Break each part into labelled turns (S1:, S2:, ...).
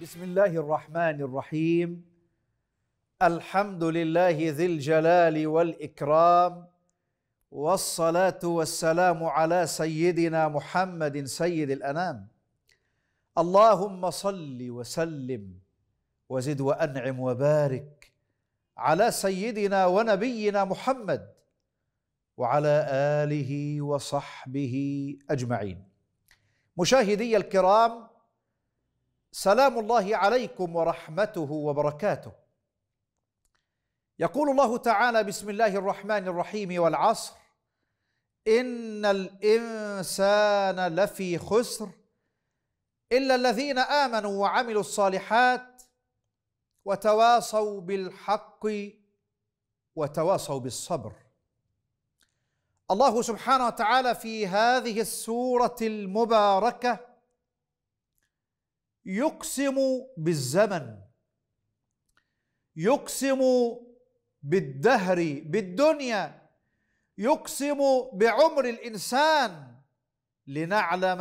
S1: بسم الله الرحمن الرحيم الحمد لله ذي الجلال والاكرام والصلاه والسلام على سيدنا محمد سيد الانام اللهم صل وسلم وزد وانعم وبارك على سيدنا ونبينا محمد وعلى اله وصحبه اجمعين مشاهدي الكرام سلام الله عليكم ورحمته وبركاته يقول الله تعالى بسم الله الرحمن الرحيم والعصر ان الانسان لفي خسر الا الذين امنوا وعملوا الصالحات وتواصوا بالحق وتواصوا بالصبر الله سبحانه وتعالى في هذه السوره المباركه يقسم بالزمن يقسم بالدهر بالدنيا يقسم بعمر الانسان لنعلم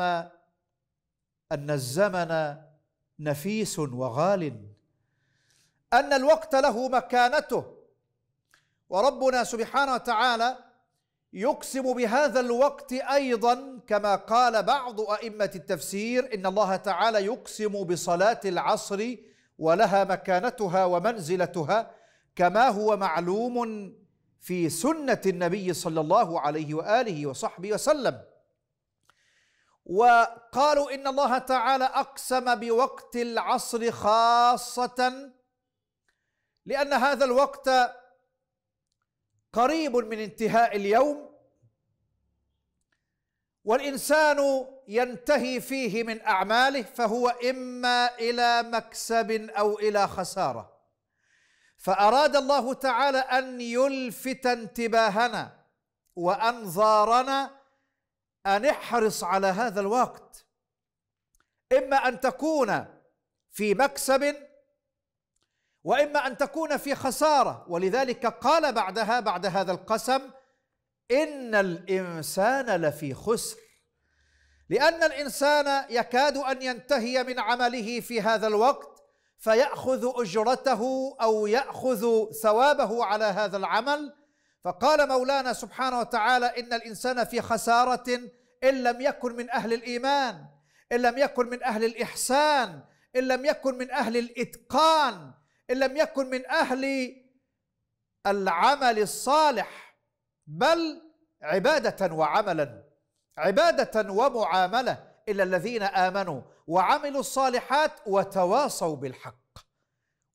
S1: ان الزمن نفيس وغال ان الوقت له مكانته وربنا سبحانه وتعالى يقسم بهذا الوقت ايضا كما قال بعض ائمه التفسير ان الله تعالى يقسم بصلاه العصر ولها مكانتها ومنزلتها كما هو معلوم في سنه النبي صلى الله عليه واله وصحبه وسلم وقالوا ان الله تعالى اقسم بوقت العصر خاصه لان هذا الوقت قريب من انتهاء اليوم والانسان ينتهي فيه من اعماله فهو اما الى مكسب او الى خساره فاراد الله تعالى ان يلفت انتباهنا وانظارنا ان احرص على هذا الوقت اما ان تكون في مكسب واما ان تكون في خساره ولذلك قال بعدها بعد هذا القسم ان الانسان لفي خسر لان الانسان يكاد ان ينتهي من عمله في هذا الوقت فياخذ اجرته او ياخذ ثوابه على هذا العمل فقال مولانا سبحانه وتعالى ان الانسان في خساره ان لم يكن من اهل الايمان ان لم يكن من اهل الاحسان ان لم يكن من اهل الاتقان ان لم يكن من اهل العمل الصالح بل عباده وعملا عباده ومعامله الا الذين امنوا وعملوا الصالحات وتواصوا بالحق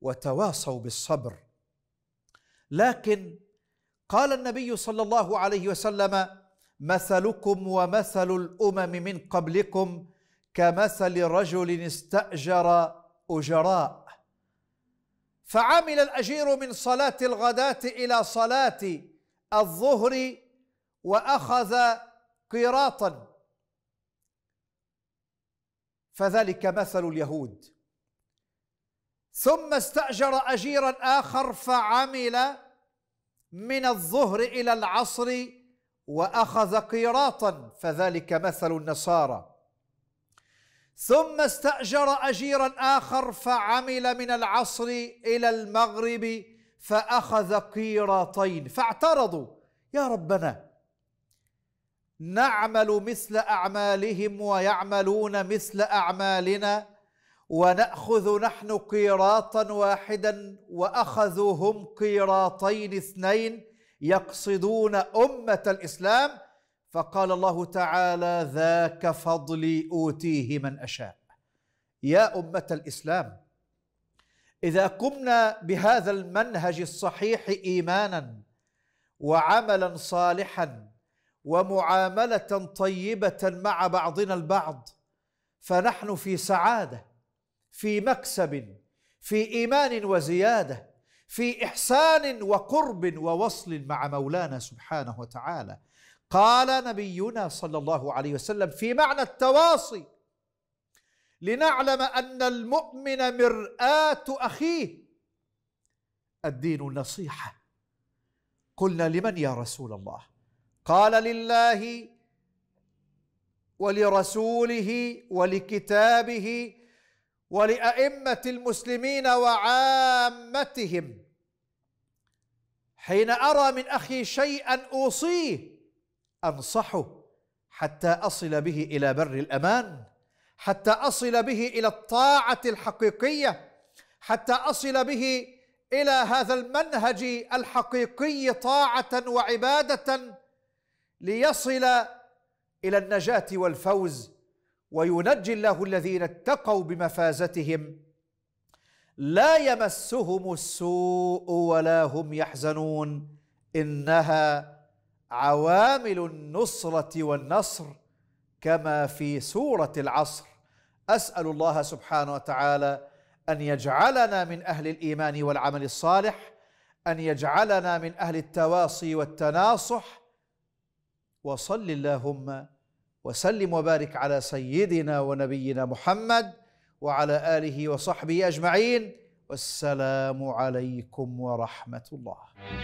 S1: وتواصوا بالصبر لكن قال النبي صلى الله عليه وسلم مثلكم ومثل الامم من قبلكم كمثل رجل استاجر اجراء فعمل الأجير من صلاة الغداة إلى صلاة الظهر وأخذ قيراطا فذلك مثل اليهود ثم استأجر أجيرا آخر فعمل من الظهر إلى العصر وأخذ قيراطا فذلك مثل النصارى ثم استأجر أجيرا آخر فعمل من العصر إلى المغرب فأخذ قيراطين فاعترضوا يا ربنا نعمل مثل أعمالهم ويعملون مثل أعمالنا ونأخذ نحن قيراطا واحدا وأخذوا هم قيراطين اثنين يقصدون أمة الإسلام فقال الله تعالى ذاك فضلي اوتيه من اشاء يا امه الاسلام اذا قمنا بهذا المنهج الصحيح ايمانا وعملا صالحا ومعامله طيبه مع بعضنا البعض فنحن في سعاده في مكسب في ايمان وزياده في احسان وقرب ووصل مع مولانا سبحانه وتعالى قال نبينا صلى الله عليه وسلم في معنى التواصي لنعلم أن المؤمن مرآة أخيه الدين النصيحة قلنا لمن يا رسول الله قال لله ولرسوله ولكتابه ولأئمة المسلمين وعامتهم حين أرى من أخي شيئا أوصيه انصحه حتى اصل به الى بر الامان حتى اصل به الى الطاعه الحقيقيه حتى اصل به الى هذا المنهج الحقيقي طاعه وعباده ليصل الى النجاه والفوز وينجي الله الذين اتقوا بمفازتهم لا يمسهم السوء ولا هم يحزنون انها عوامل النصرة والنصر كما في سورة العصر أسأل الله سبحانه وتعالى أن يجعلنا من أهل الإيمان والعمل الصالح أن يجعلنا من أهل التواصي والتناصح وصل اللهم وسلم وبارك على سيدنا ونبينا محمد وعلى آله وصحبه أجمعين والسلام عليكم ورحمة الله